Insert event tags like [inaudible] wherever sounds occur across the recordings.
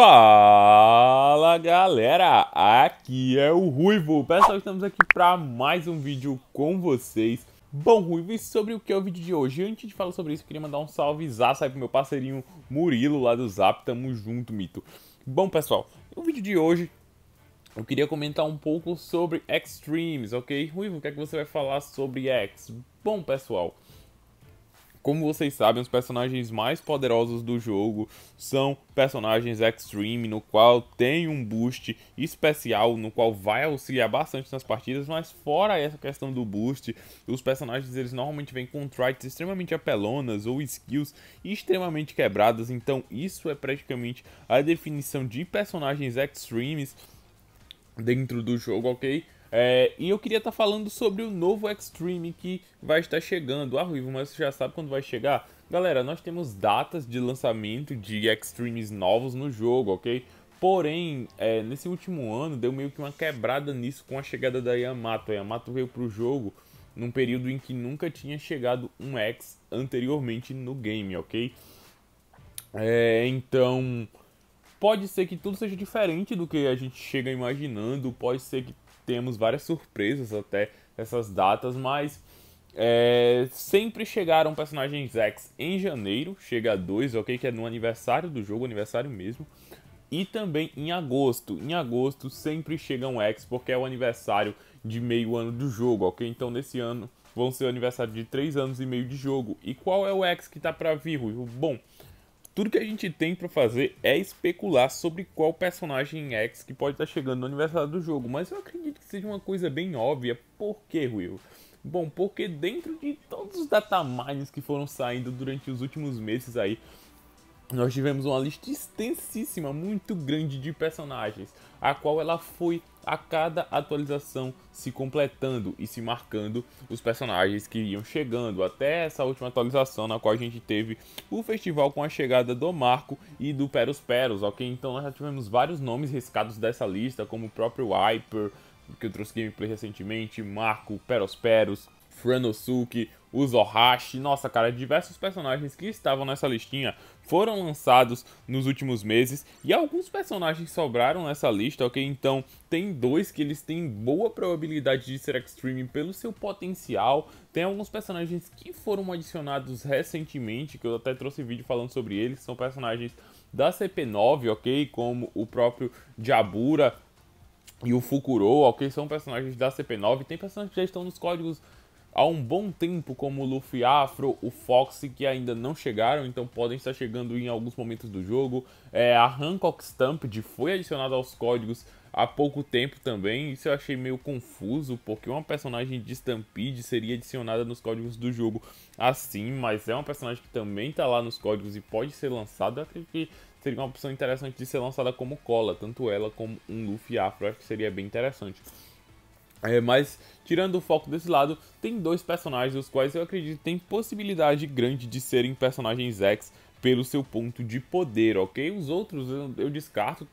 Fala galera, aqui é o Ruivo, pessoal estamos aqui para mais um vídeo com vocês Bom Ruivo, e sobre o que é o vídeo de hoje? Antes de falar sobre isso, queria mandar um salve zaço aí pro meu parceirinho Murilo lá do Zap, tamo junto mito Bom pessoal, no vídeo de hoje eu queria comentar um pouco sobre Extremes, ok? Ruivo, o que é que você vai falar sobre X? Bom pessoal, como vocês sabem, os personagens mais poderosos do jogo são personagens Extreme, no qual tem um boost especial, no qual vai auxiliar bastante nas partidas, mas fora essa questão do boost, os personagens eles normalmente vêm com traits extremamente apelonas ou skills extremamente quebradas, então isso é praticamente a definição de personagens Extremes dentro do jogo, ok? É, e eu queria estar tá falando sobre o novo Xtreme que vai estar chegando. Ah, Ruivo, mas você já sabe quando vai chegar? Galera, nós temos datas de lançamento de Xtremes novos no jogo, ok? Porém, é, nesse último ano deu meio que uma quebrada nisso com a chegada da Yamato. A Yamato veio para o jogo num período em que nunca tinha chegado um X anteriormente no game, ok? É, então, pode ser que tudo seja diferente do que a gente chega imaginando, pode ser que temos várias surpresas até essas datas, mas é, sempre chegaram personagens X em janeiro, chega a 2, ok? Que é no aniversário do jogo, aniversário mesmo. E também em agosto. Em agosto sempre chegam X, porque é o aniversário de meio ano do jogo, ok? Então nesse ano vão ser o aniversário de 3 anos e meio de jogo. E qual é o X que tá pra vir, Bom, tudo que a gente tem para fazer é especular sobre qual personagem X que pode estar tá chegando no aniversário do jogo, mas eu acredito que seja uma coisa bem óbvia. Por quê, Will? Bom, porque dentro de todos os datamines que foram saindo durante os últimos meses aí, nós tivemos uma lista extensíssima, muito grande de personagens, a qual ela foi a cada atualização se completando e se marcando os personagens que iam chegando até essa última atualização na qual a gente teve o festival com a chegada do Marco e do Peros Peros, ok? Então nós já tivemos vários nomes riscados dessa lista, como o próprio Hyper, que eu trouxe gameplay recentemente, Marco, Peros Peros, Franosuke, o Zohashi, nossa cara, diversos personagens que estavam nessa listinha foram lançados nos últimos meses e alguns personagens sobraram nessa lista, ok? Então tem dois que eles têm boa probabilidade de ser extreme pelo seu potencial. Tem alguns personagens que foram adicionados recentemente, que eu até trouxe vídeo falando sobre eles, são personagens da CP9, ok? Como o próprio Jabura, e o Fukuro, ok? São personagens da CP9. Tem personagens que já estão nos códigos há um bom tempo, como o Luffy Afro, o Foxy, que ainda não chegaram, então podem estar chegando em alguns momentos do jogo. É, a Hancock Stampede foi adicionada aos códigos há pouco tempo também, isso eu achei meio confuso, porque uma personagem de Stampede seria adicionada nos códigos do jogo assim, mas é uma personagem que também está lá nos códigos e pode ser lançada, acredito que seria uma opção interessante de ser lançada como cola, tanto ela como um Luffy Afro, acho que seria bem interessante. É, mas, tirando o foco desse lado, tem dois personagens os quais eu acredito tem possibilidade grande de serem personagens X pelo seu ponto de poder, ok? Os outros eu, eu descarto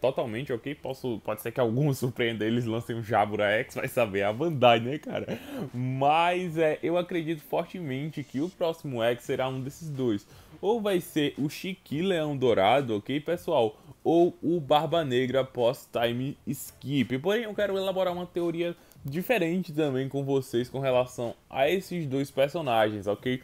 totalmente ok. Posso, pode ser que alguns [laughs] surpreenda eles lancem um Jabura X, vai saber é a Bandai, né, cara? Mas é, eu acredito fortemente que o próximo X será um desses dois. Ou vai ser o Chiqui Leão Dourado, ok, pessoal? Ou o Barba Negra Post time skip. Porém, eu quero elaborar uma teoria diferente também com vocês com relação a esses dois personagens, ok?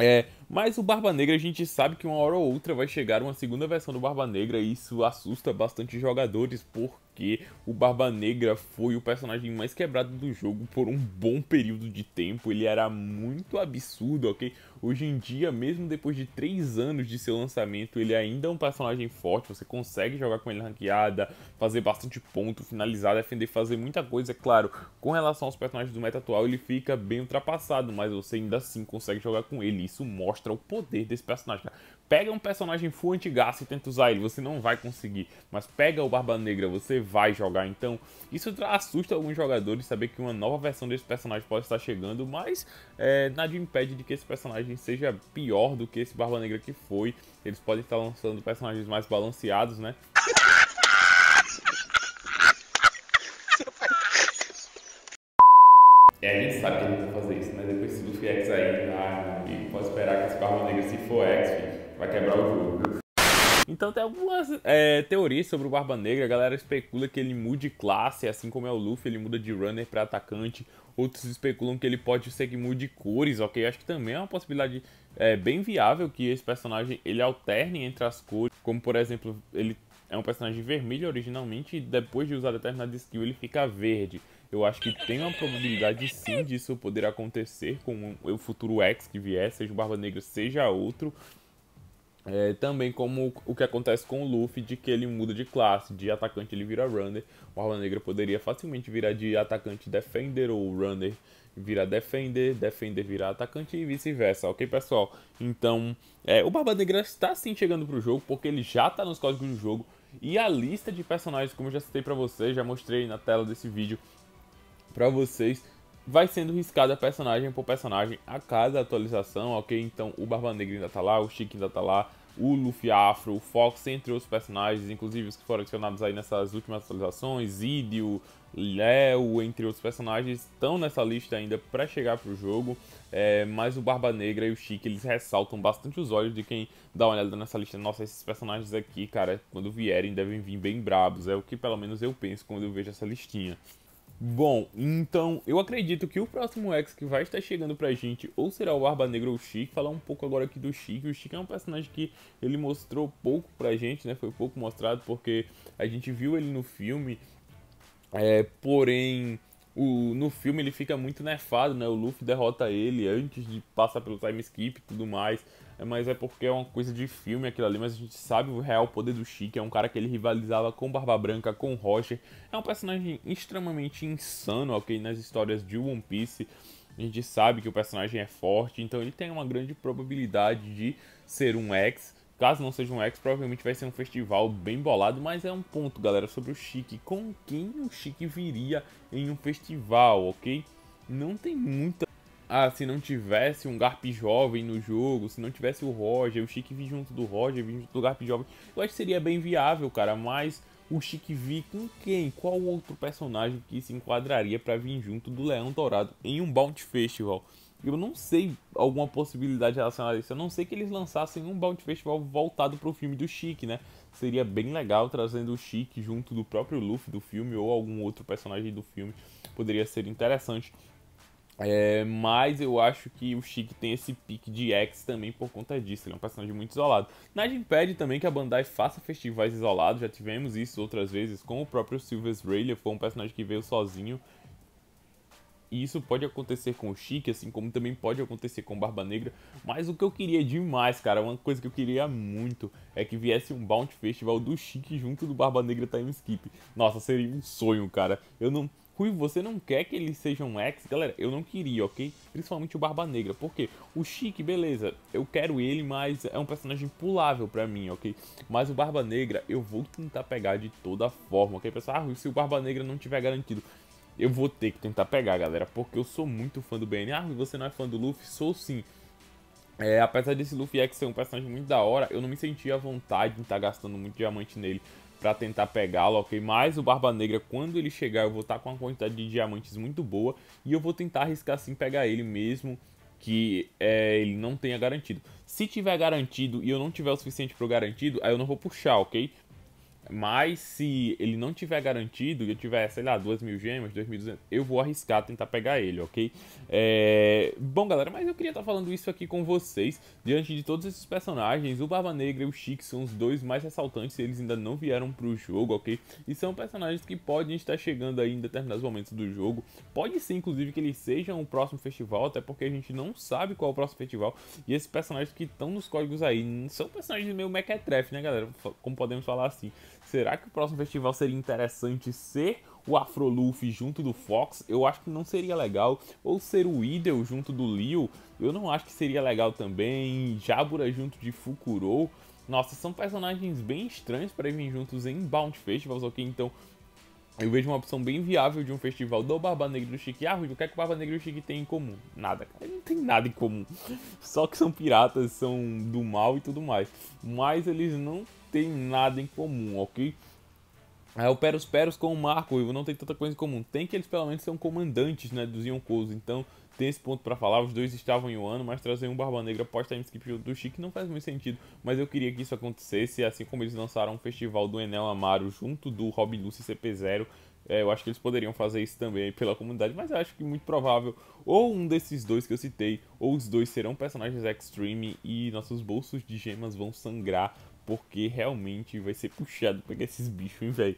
É, mas o Barba Negra a gente sabe que uma hora ou outra vai chegar uma segunda versão do Barba Negra e isso assusta bastante jogadores por porque o Barba Negra foi o personagem mais quebrado do jogo por um bom período de tempo. Ele era muito absurdo, ok? Hoje em dia, mesmo depois de 3 anos de seu lançamento, ele ainda é um personagem forte. Você consegue jogar com ele ranqueada, fazer bastante ponto, finalizar, defender, fazer muita coisa. claro, com relação aos personagens do meta atual, ele fica bem ultrapassado, mas você ainda assim consegue jogar com ele. Isso mostra o poder desse personagem. Pega um personagem full antigaço e tenta usar ele, você não vai conseguir. Mas pega o Barba Negra, você vai jogar. Então, isso assusta alguns jogadores saber que uma nova versão desse personagem pode estar chegando, mas é, nada impede de que esse personagem seja pior do que esse Barba Negra que foi. Eles podem estar lançando personagens mais balanceados, né? É, a gente sabe que ele vai fazer isso, né? Depois se do X aí, ah, e pode esperar que esse Barba Negra, se for X, fique Vai quebrar o jogo, Então tem algumas é, teorias sobre o Barba Negra. A galera especula que ele mude classe, assim como é o Luffy, ele muda de runner para atacante. Outros especulam que ele pode ser que mude cores, ok? Acho que também é uma possibilidade é, bem viável que esse personagem ele alterne entre as cores. Como por exemplo, ele é um personagem vermelho originalmente e depois de usar determinada skill ele fica verde. Eu acho que tem uma probabilidade sim disso poder acontecer com o futuro X que vier, seja o Barba Negra, seja outro. É, também como o que acontece com o Luffy, de que ele muda de classe, de atacante ele vira runner. O Arma Negra poderia facilmente virar de atacante defender ou runner virar defender, defender virar atacante e vice-versa, ok pessoal? Então, é, o Barba Negra está sim chegando para o jogo, porque ele já está nos códigos do jogo. E a lista de personagens, como eu já citei para vocês, já mostrei na tela desse vídeo para vocês, vai sendo riscada personagem por personagem a cada atualização, ok? Então o Barba Negra ainda tá lá, o Chique ainda tá lá, o Luffy Afro, o Fox, entre outros personagens, inclusive os que foram adicionados aí nessas últimas atualizações, Idio, Léo, entre outros personagens, estão nessa lista ainda para chegar para o jogo, é, mas o Barba Negra e o Chique, eles ressaltam bastante os olhos de quem dá uma olhada nessa lista. Nossa, esses personagens aqui, cara, quando vierem devem vir bem brabos, é o que pelo menos eu penso quando eu vejo essa listinha. Bom, então eu acredito que o próximo ex que vai estar chegando pra gente ou será o Barba Negra ou o Chique. Falar um pouco agora aqui do Chique. O Chique é um personagem que ele mostrou pouco pra gente, né? Foi pouco mostrado porque a gente viu ele no filme. É, porém, o, no filme ele fica muito nefado, né? O Luffy derrota ele antes de passar pelo time skip e tudo mais. É, mas é porque é uma coisa de filme aquilo ali, mas a gente sabe o real poder do Chique. É um cara que ele rivalizava com Barba Branca, com Roger. É um personagem extremamente insano, ok? Nas histórias de One Piece. A gente sabe que o personagem é forte, então ele tem uma grande probabilidade de ser um ex. Caso não seja um X, provavelmente vai ser um festival bem bolado, mas é um ponto, galera, sobre o Chique. Com quem o Chique viria em um festival, ok? Não tem muita... Ah, se não tivesse um Garp jovem no jogo, se não tivesse o Roger, o Chique vir junto do Roger, vir junto do Garp jovem, eu acho que seria bem viável, cara, mas o Chique vir com quem? Qual outro personagem que se enquadraria para vir junto do Leão Dourado em um Bounty Festival? Eu não sei alguma possibilidade relacionada a isso. Eu não sei que eles lançassem um Bounty Festival voltado para o filme do Chique, né? Seria bem legal trazendo o Chique junto do próprio Luffy do filme ou algum outro personagem do filme. Poderia ser interessante. É, mas eu acho que o Chique tem esse pique de X também por conta disso. Ele é um personagem muito isolado. Nada impede também que a Bandai faça festivais isolados. Já tivemos isso outras vezes com o próprio Silver's Rayleigh. Foi um personagem que veio sozinho e isso pode acontecer com o Chique, assim como também pode acontecer com Barba Negra. Mas o que eu queria demais, cara, uma coisa que eu queria muito é que viesse um Bounty Festival do Chique junto do Barba Negra Time Skip. Nossa, seria um sonho, cara. Eu não. Rui, você não quer que eles sejam um ex? Galera, eu não queria, ok? Principalmente o Barba Negra. porque O Chique, beleza, eu quero ele, mas é um personagem pulável pra mim, ok? Mas o Barba Negra eu vou tentar pegar de toda forma, ok? Pessoal, ah, Rui, se o Barba Negra não tiver garantido. Eu vou ter que tentar pegar, galera, porque eu sou muito fã do BN. Ah, você não é fã do Luffy? Sou sim. É, apesar desse Luffy X ser um personagem muito da hora, eu não me sentia à vontade em estar tá gastando muito diamante nele para tentar pegá-lo, ok? Mas o Barba Negra, quando ele chegar, eu vou estar tá com uma quantidade de diamantes muito boa e eu vou tentar arriscar sim pegar ele mesmo que é, ele não tenha garantido. Se tiver garantido e eu não tiver o suficiente pro garantido, aí eu não vou puxar, ok? Mas se ele não tiver garantido, eu tiver, sei lá, 2 mil gemas, 2.200, eu vou arriscar tentar pegar ele, ok? É... Bom, galera, mas eu queria estar tá falando isso aqui com vocês. Diante de todos esses personagens, o Barba Negra e o Chique são os dois mais ressaltantes, eles ainda não vieram pro jogo, ok? E são personagens que podem estar chegando aí em determinados momentos do jogo. Pode ser, inclusive, que eles sejam o próximo festival, até porque a gente não sabe qual é o próximo festival. E esses personagens que estão nos códigos aí são personagens meio mequetrefe, né, galera? Como podemos falar assim. Será que o próximo festival seria interessante ser o Afroluffy junto do Fox? Eu acho que não seria legal. Ou ser o Idel junto do Liu? Eu não acho que seria legal também. Jabura junto de Fukuro? Nossa, são personagens bem estranhos para vir juntos em Bound Festivals, ok? Então eu vejo uma opção bem viável de um festival do Barba Negra e do Chique. Ah, Rui, o que é que o Barba Negra e o Chique tem em comum? Nada, cara. Ele não tem nada em comum. [laughs] Só que são piratas, são do mal e tudo mais. Mas eles não têm nada em comum, ok? Aí o Peros Peros com o Marco Ivo não tem tanta coisa em comum. Tem que eles pelo menos são comandantes né, dos Yonkous, então tem esse ponto para falar. Os dois estavam em um ano, mas trazer um Barba Negra após time skip do Chique não faz muito sentido. Mas eu queria que isso acontecesse, assim como eles lançaram um festival do Enel Amaro junto do Rob Lucy CP0. É, eu acho que eles poderiam fazer isso também pela comunidade, mas eu acho que muito provável ou um desses dois que eu citei, ou os dois serão personagens extreme e nossos bolsos de gemas vão sangrar porque realmente vai ser puxado pegar esses bichos, hein, velho.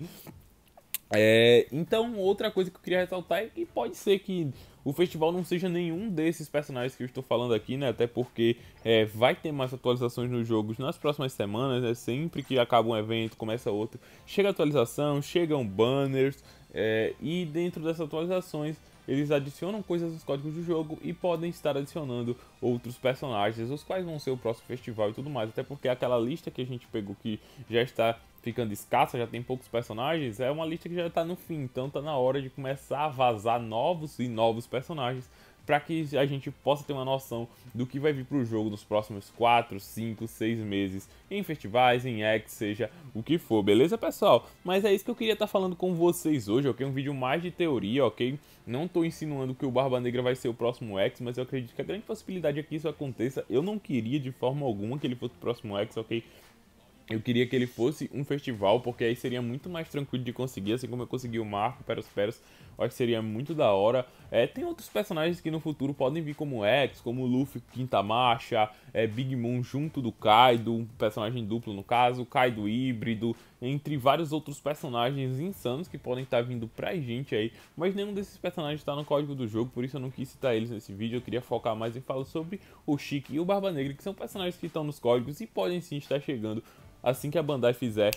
É, então, outra coisa que eu queria ressaltar é que pode ser que o festival não seja nenhum desses personagens que eu estou falando aqui, né? Até porque é, vai ter mais atualizações nos jogos nas próximas semanas, né? Sempre que acaba um evento, começa outro, chega atualização, chegam banners, é, e dentro dessas atualizações eles adicionam coisas aos códigos do jogo e podem estar adicionando outros personagens, os quais vão ser o próximo festival e tudo mais. Até porque aquela lista que a gente pegou que já está ficando escassa, já tem poucos personagens, é uma lista que já está no fim, então está na hora de começar a vazar novos e novos personagens para que a gente possa ter uma noção do que vai vir para o jogo nos próximos 4, 5, 6 meses, em festivais, em X, seja o que for, beleza, pessoal? Mas é isso que eu queria estar tá falando com vocês hoje, ok? Um vídeo mais de teoria, ok? Não estou insinuando que o Barba Negra vai ser o próximo X, mas eu acredito que a grande possibilidade é que isso aconteça. Eu não queria de forma alguma que ele fosse o próximo X, ok? Eu queria que ele fosse um festival, porque aí seria muito mais tranquilo de conseguir, assim como eu consegui o Marco, Peros Peros, eu acho que seria muito da hora. É, tem outros personagens que no futuro podem vir como X, como Luffy, Quinta Marcha, é, Big Moon junto do Kaido, um personagem duplo no caso, Kaido híbrido, entre vários outros personagens insanos que podem estar tá vindo pra gente aí, mas nenhum desses personagens está no código do jogo, por isso eu não quis citar eles nesse vídeo, eu queria focar mais em falar sobre o Chique e o Barba Negra, que são personagens que estão nos códigos e podem sim estar chegando assim que a Bandai fizer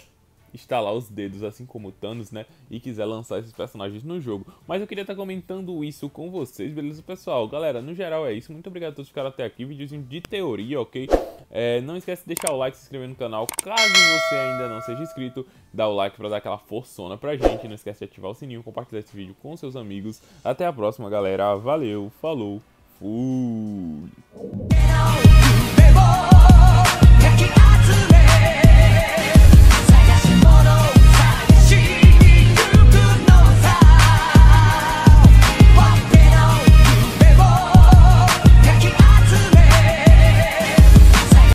estalar os dedos, assim como o Thanos, né? E quiser lançar esses personagens no jogo. Mas eu queria estar tá comentando isso com vocês, beleza, pessoal? Galera, no geral é isso. Muito obrigado a todos que ficaram até aqui. Vídeozinho de teoria, ok? É, não esquece de deixar o like, se inscrever no canal. Caso você ainda não seja inscrito, dá o like pra dar aquela forçona pra gente. Não esquece de ativar o sininho, compartilhar esse vídeo com seus amigos. Até a próxima, galera. Valeu, falou, fui!